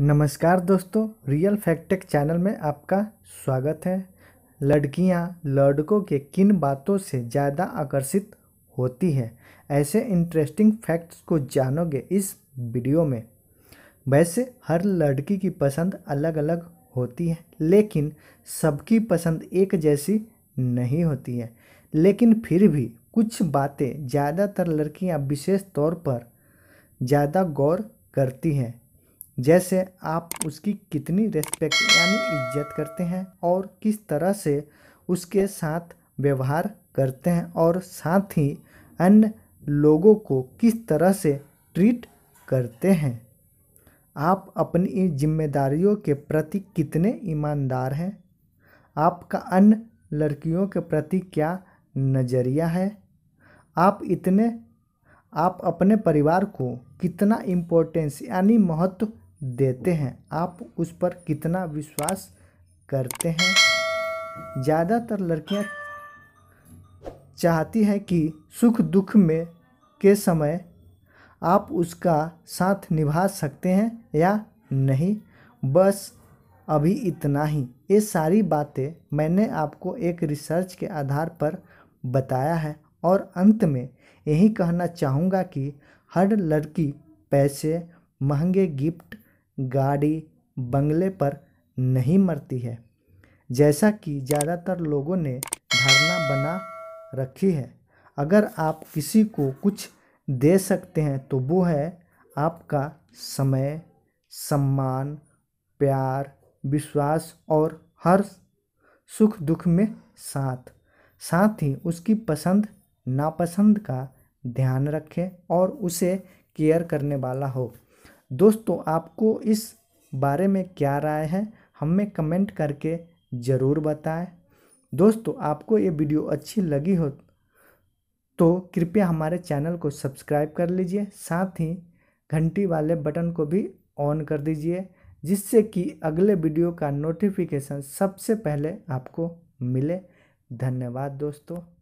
नमस्कार दोस्तों real फैक्टेक channel में आपका स्वागत है लड़कियां लड़कों के किन बातों से ज़्यादा आकर्षित होती हैं ऐसे इंटरेस्टिंग फैक्ट्स को जानोगे इस वीडियो में वैसे हर लड़की की पसंद अलग अलग होती है लेकिन सबकी पसंद एक जैसी नहीं होती है लेकिन फिर भी कुछ बातें ज़्यादातर लड़कियां विशेष तौर पर ज़्यादा गौर करती हैं जैसे आप उसकी कितनी रेस्पेक्ट यानी इज्जत करते हैं और किस तरह से उसके साथ व्यवहार करते हैं और साथ ही अन्य लोगों को किस तरह से ट्रीट करते हैं आप अपनी जिम्मेदारियों के प्रति कितने ईमानदार हैं आपका अन्य लड़कियों के प्रति क्या नज़रिया है आप इतने आप अपने परिवार को कितना इम्पोर्टेंस यानी महत्व देते हैं आप उस पर कितना विश्वास करते हैं ज़्यादातर लड़कियां चाहती हैं कि सुख दुख में के समय आप उसका साथ निभा सकते हैं या नहीं बस अभी इतना ही ये सारी बातें मैंने आपको एक रिसर्च के आधार पर बताया है और अंत में यही कहना चाहूँगा कि हर लड़की पैसे महंगे गिफ्ट गाड़ी बंगले पर नहीं मरती है जैसा कि ज़्यादातर लोगों ने धारणा बना रखी है अगर आप किसी को कुछ दे सकते हैं तो वो है आपका समय सम्मान प्यार विश्वास और हर सुख दुख में साथ साथ ही उसकी पसंद नापसंद का ध्यान रखें और उसे केयर करने वाला हो दोस्तों आपको इस बारे में क्या राय है हमें कमेंट करके ज़रूर बताएं दोस्तों आपको ये वीडियो अच्छी लगी हो तो कृपया हमारे चैनल को सब्सक्राइब कर लीजिए साथ ही घंटी वाले बटन को भी ऑन कर दीजिए जिससे कि अगले वीडियो का नोटिफिकेशन सबसे पहले आपको मिले धन्यवाद दोस्तों